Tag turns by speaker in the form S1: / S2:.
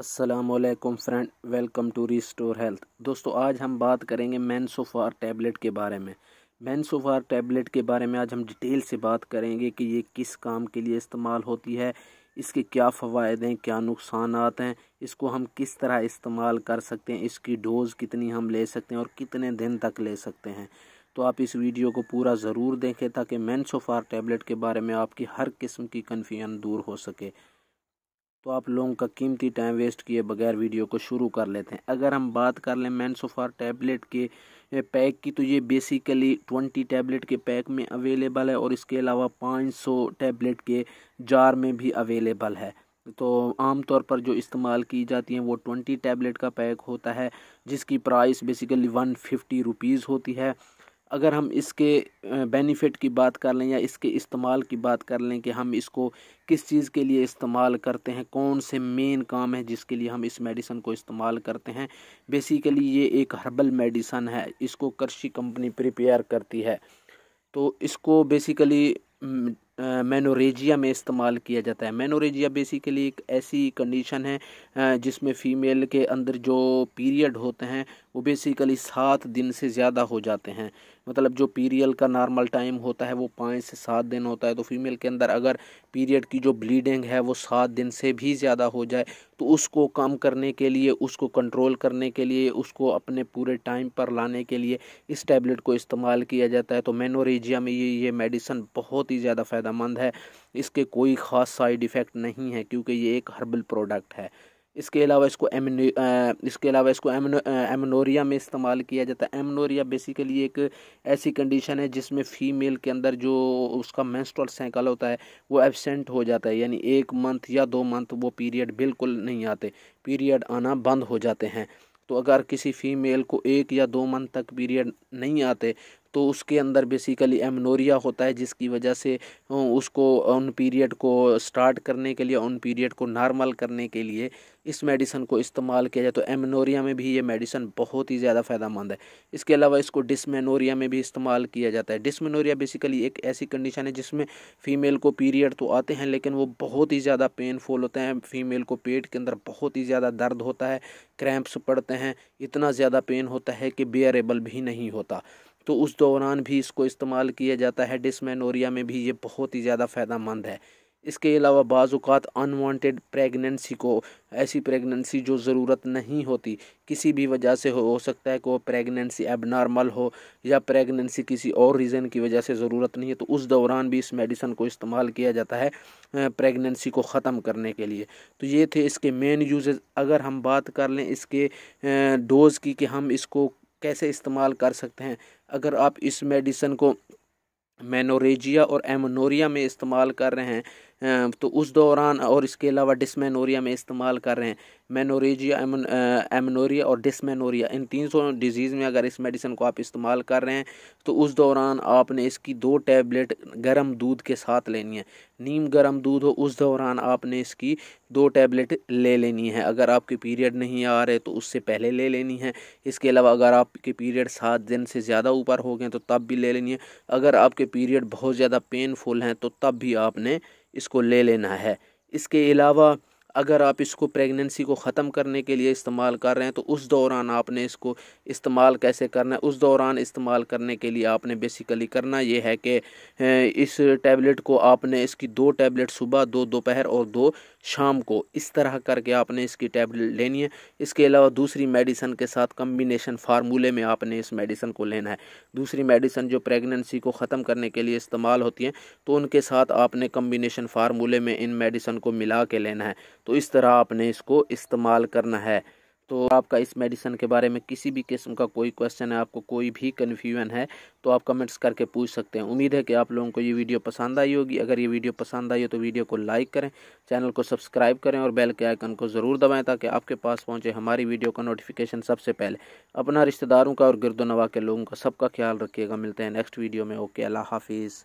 S1: Aslam friend welcome to restore health दोस्तों आज हम बात करेंगे मैनसोफार टैबलेट के बारे में मैनसोफार टैबलेट के बारे में आज हम डिटेल से बात करेंगे कि ये किस काम के लिए इस्तेमाल होती है इसके क्या फ़वाद हैं क्या नुकसान हैं इसको हम किस तरह इस्तेमाल कर सकते हैं इसकी डोज़ कितनी हम ले सकते हैं और कितने दिन तक ले सकते हैं तो आप इस वीडियो को पूरा ज़रूर देखें ताकि मैनसोफार टैबलेट के बारे में आपकी हर किस्म की कन्फ्यूजन दूर हो सके तो आप लोगों का कीमती टाइम वेस्ट किए बगैर वीडियो को शुरू कर लेते हैं अगर हम बात कर लें मैन सोफार टैबलेट के पैक की तो ये बेसिकली ट्वेंटी टैबलेट के पैक में अवेलेबल है और इसके अलावा पाँच सौ टैबलेट के जार में भी अवेलेबल है तो आमतौर पर जो इस्तेमाल की जाती हैं वो ट्वेंटी टैबलेट का पैक होता है जिसकी price basically one fifty rupees होती है अगर हम इसके बेनिफिट की बात कर लें या इसके इस्तेमाल की बात कर लें कि हम इसको किस चीज़ के लिए इस्तेमाल करते हैं कौन से मेन काम है जिसके लिए हम इस मेडिसन को इस्तेमाल करते हैं बेसिकली ये एक हर्बल मेडिसन है इसको कृषि कंपनी प्रिपेयर करती है तो इसको बेसिकली मेनोरेजिया में इस्तेमाल किया जाता है मेनोरेजिया बेसिकली एक ऐसी कंडीशन है जिसमें फ़ीमेल के अंदर जो पीरियड होते हैं वो बेसिकली सात दिन से ज़्यादा हो जाते हैं मतलब जो पीरियल का नॉर्मल टाइम होता है वो पाँच से सात दिन होता है तो फीमेल के अंदर अगर पीरियड की जो ब्लीडिंग है वो सात दिन से भी ज़्यादा हो जाए तो उसको कम करने के लिए उसको कंट्रोल करने के लिए उसको अपने पूरे टाइम पर लाने के लिए इस टैबलेट को इस्तेमाल किया जाता है तो मेनोरेजिया में ये ये मेडिसन बहुत ही ज़्यादा फ़ायदा मंद है इसके कोई ख़ास साइड इफ़ेक्ट नहीं है क्योंकि ये एक हर्बल प्रोडक्ट है इसके अलावा इसको एमिनो इसके अलावा इसको एमनोरिया में इस्तेमाल किया जाता है एमनोरिया बेसिकली एक ऐसी कंडीशन है जिसमें फ़ीमेल के अंदर जो उसका मैंस्ट्रल साइकिल होता है वो एबसेंट हो जाता है यानी एक मंथ या दो मंथ वो पीरियड बिल्कुल नहीं आते पीरियड आना बंद हो जाते हैं तो अगर किसी फ़ीमेल को एक या दो मंथ तक पीरियड नहीं आते तो उसके अंदर बेसिकली एमनोरिया होता है जिसकी वजह से उसको उन पीरियड को स्टार्ट करने के लिए उन पीरियड को नॉर्मल करने के लिए इस मेडिसन को इस्तेमाल किया जाए तो एमनोरिया में भी ये मेडिसन बहुत ही ज़्यादा फ़ायदा मंद है इसके अलावा इसको डिसमेनोरिया में भी इस्तेमाल किया जाता है डिसमेनोरिया बेसिकली एक ऐसी कंडीशन है जिसमें फ़ीमेल को पीरियड तो आते हैं लेकिन वो बहुत ही ज़्यादा पेनफुल होते हैं फीमेल को पेट के अंदर बहुत ही ज़्यादा दर्द होता है क्रैम्प्स पड़ते हैं इतना ज़्यादा पेन होता है कि बेयरेबल भी नहीं होता तो उस दौरान भी इसको इस्तेमाल किया जाता है डिसमेनोरिया में भी ये बहुत ही ज़्यादा फ़ायदा मंद है इसके अलावा बाज़ात अनवांटेड प्रेगनेंसी को ऐसी प्रेगनेंसी जो ज़रूरत नहीं होती किसी भी वजह से हो, हो सकता है कि वो प्रेगनेंसी एबनॉर्मल हो या प्रेगनेंसी किसी और रीज़न की वजह से ज़रूरत नहीं है तो उस दौरान भी इस मेडिसन को इस्तेमाल किया जाता है प्रेगनेंसी को ख़त्म करने के लिए तो ये थे इसके मेन यूज़ अगर हम बात कर लें इसके डोज़ की कि हम इसको कैसे इस्तेमाल कर सकते हैं अगर आप इस मेडिसन को मेनोरेजिया और एमनोरिया में इस्तेमाल कर रहे हैं तो उस दौरान और इसके अलावा डिसमेनोरिया में इस्तेमाल कर रहे हैं मेनोरेजिया एमनोरिया और डिसमेनोरिया इन तीन सौ डिजीज़ में अगर इस मेडिसिन को आप इस्तेमाल कर रहे हैं तो उस दौरान आपने इसकी दो टैबलेट गर्म दूध के साथ लेनी है नीम गर्म दूध हो उस दौरान आपने इसकी दो टैबलेट ले लेनी है अगर आपके पीरियड नहीं आ रहे तो उससे पहले ले लेनी है इसके अलावा अगर आपके पीरियड सात दिन से ज़्यादा ऊपर हो गए तो तब भी ले लेनी है अगर आपके पीरियड बहुत ज़्यादा पेनफुल हैं तो तब भी आपने इसको ले लेना है इसके अलावा अगर आप इसको प्रेगनेंसी को ख़त्म करने के लिए इस्तेमाल कर रहे हैं तो उस दौरान आपने इसको इस्तेमाल कैसे करना है उस दौरान इस्तेमाल करने के लिए आपने बेसिकली करना यह है कि इस टैबलेट को आपने इसकी दो टैबलेट सुबह दो दोपहर और दो शाम को इस तरह करके आपने इसकी टैबलेट लेनी है इसके अलावा दूसरी मेडिसन के साथ कम्बिनेशन फार्मूले में आपने इस मेडिसन को लेना है दूसरी मेडिसन जो प्रेगनेंसी को ख़त्म करने के लिए इस्तेमाल होती हैं तो उनके साथ आपने कम्बिनेशन फार्मूले में इन मेडिसन को मिला के लेना है तो इस तरह आपने इसको इस्तेमाल करना है तो आपका इस मेडिसन के बारे में किसी भी किस्म का कोई क्वेश्चन है आपको कोई भी कन्फ्यूजन है तो आप कमेंट्स करके पूछ सकते हैं उम्मीद है कि आप लोगों को ये वीडियो पसंद आई होगी अगर ये वीडियो पसंद आई हो तो वीडियो को लाइक करें चैनल को सब्सक्राइब करें और बेल के आइकन को ज़रूर दबाएं ताकि आपके पास पहुँचे हमारी वीडियो का नोटिफिकेशन सबसे पहले अपना रिश्तेदारों का और नवा के लोगों का सबका ख्याल रखिएगा मिलते हैं नेक्स्ट वीडियो में ओके अल्लाह हाफिज़